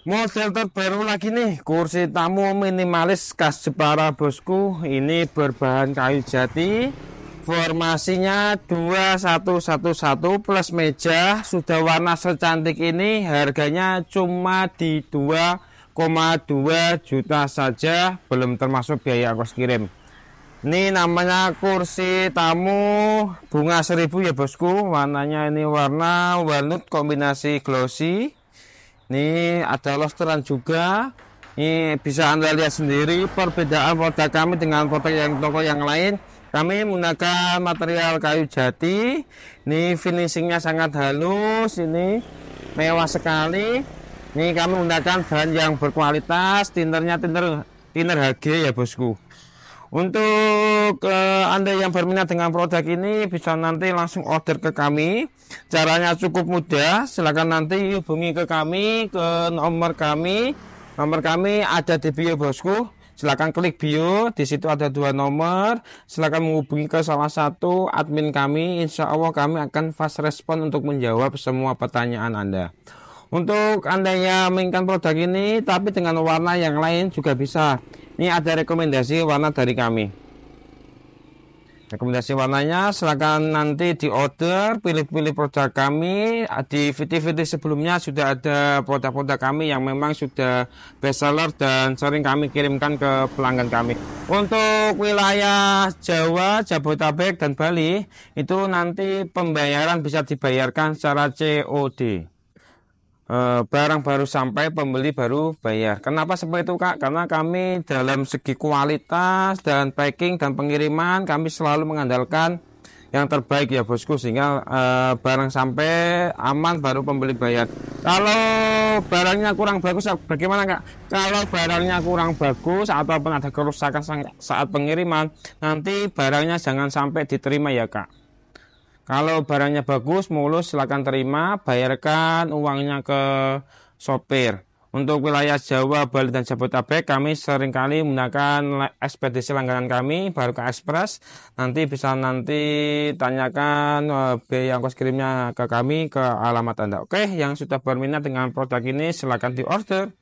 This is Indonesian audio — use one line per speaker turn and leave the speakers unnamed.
Mau shelter baru lagi nih, kursi tamu minimalis khas Jepara bosku. Ini berbahan kayu jati. Formasinya 2111 plus meja. Sudah warna secantik ini, harganya cuma di 2,2 juta saja, belum termasuk biaya kos kirim. Ini namanya kursi tamu bunga seribu ya bosku. Warnanya ini warna walnut kombinasi glossy ini ada losteran juga. Ini bisa Anda lihat sendiri perbedaan produk kami dengan produk yang toko yang lain. Kami menggunakan material kayu jati. Ini finishingnya sangat halus. Ini mewah sekali. Ini kami menggunakan bahan yang berkualitas. Tinternya tinter tiner HG ya bosku. Untuk uh, Anda yang berminat dengan produk ini bisa nanti langsung order ke kami. Caranya cukup mudah. Silakan nanti hubungi ke kami ke nomor kami. Nomor kami ada di bio bosku. Silakan klik bio, di situ ada dua nomor. Silakan menghubungi ke salah satu admin kami. Insya Allah kami akan fast respon untuk menjawab semua pertanyaan Anda. Untuk Anda yang menginginkan produk ini tapi dengan warna yang lain juga bisa ini ada rekomendasi warna dari kami. Rekomendasi warnanya silakan nanti di order, pilih-pilih produk kami. Di video-video sebelumnya sudah ada produk-produk kami yang memang sudah best seller dan sering kami kirimkan ke pelanggan kami. Untuk wilayah Jawa, Jabodetabek dan Bali itu nanti pembayaran bisa dibayarkan secara COD. Eh, barang baru sampai pembeli baru bayar. Kenapa seperti itu Kak? Karena kami dalam segi kualitas dan packing dan pengiriman kami selalu mengandalkan yang terbaik ya bosku sehingga uh, barang sampai aman baru pembeli bayar. Kalau barangnya kurang bagus bagaimana Kak? Kalau barangnya kurang bagus ataupun ada kerusakan saat pengiriman nanti barangnya jangan sampai diterima ya Kak. Kalau barangnya bagus, mulus, silakan terima, bayarkan uangnya ke sopir. Untuk wilayah Jawa, Bali, dan Jabodetabek, kami seringkali menggunakan ekspedisi langganan kami, baru ke Express. Nanti bisa nanti tanyakan eh, biaya ongkos kirimnya ke kami, ke alamat Anda. Oke, yang sudah berminat dengan produk ini, silakan order.